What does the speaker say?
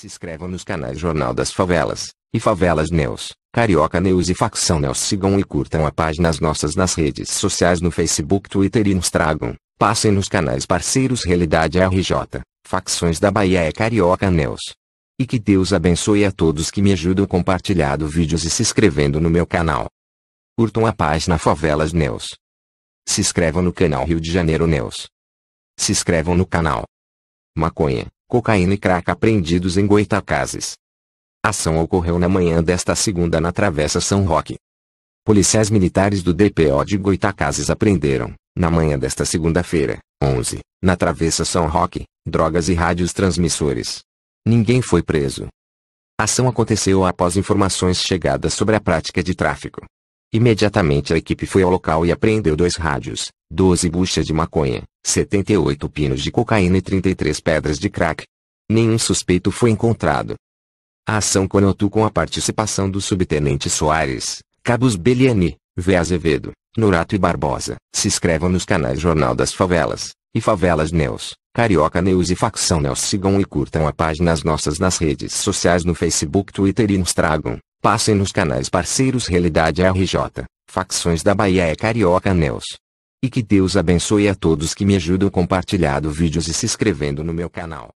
Se inscrevam nos canais Jornal das Favelas, e Favelas News, Carioca News e Facção News. Sigam e curtam a páginas nossas nas redes sociais no Facebook, Twitter e Instagram. Passem nos canais parceiros Realidade RJ, Facções da Bahia e Carioca News. E que Deus abençoe a todos que me ajudam compartilhando vídeos e se inscrevendo no meu canal. Curtam a página Favelas News. Se inscrevam no canal Rio de Janeiro News. Se inscrevam no canal Maconha cocaína e crack apreendidos em Goitacazes. Ação ocorreu na manhã desta segunda na Travessa São Roque. Policiais militares do DPO de Goitacazes apreenderam, na manhã desta segunda-feira, 11, na Travessa São Roque, drogas e rádios transmissores. Ninguém foi preso. A ação aconteceu após informações chegadas sobre a prática de tráfico. Imediatamente a equipe foi ao local e apreendeu dois rádios, 12 buchas de maconha, 78 pinos de cocaína e 33 pedras de crack. Nenhum suspeito foi encontrado. A ação conotou com a participação do subtenente Soares, cabos Beliani, V. Azevedo, Norato e Barbosa. Se inscrevam nos canais Jornal das Favelas, e Favelas News, Carioca News e Facção News. Sigam e curtam a páginas nossas nas redes sociais no Facebook, Twitter e Instagram. Passem nos canais parceiros Realidade RJ, Facções da Bahia e Carioca News. E que Deus abençoe a todos que me ajudam compartilhando vídeos e se inscrevendo no meu canal.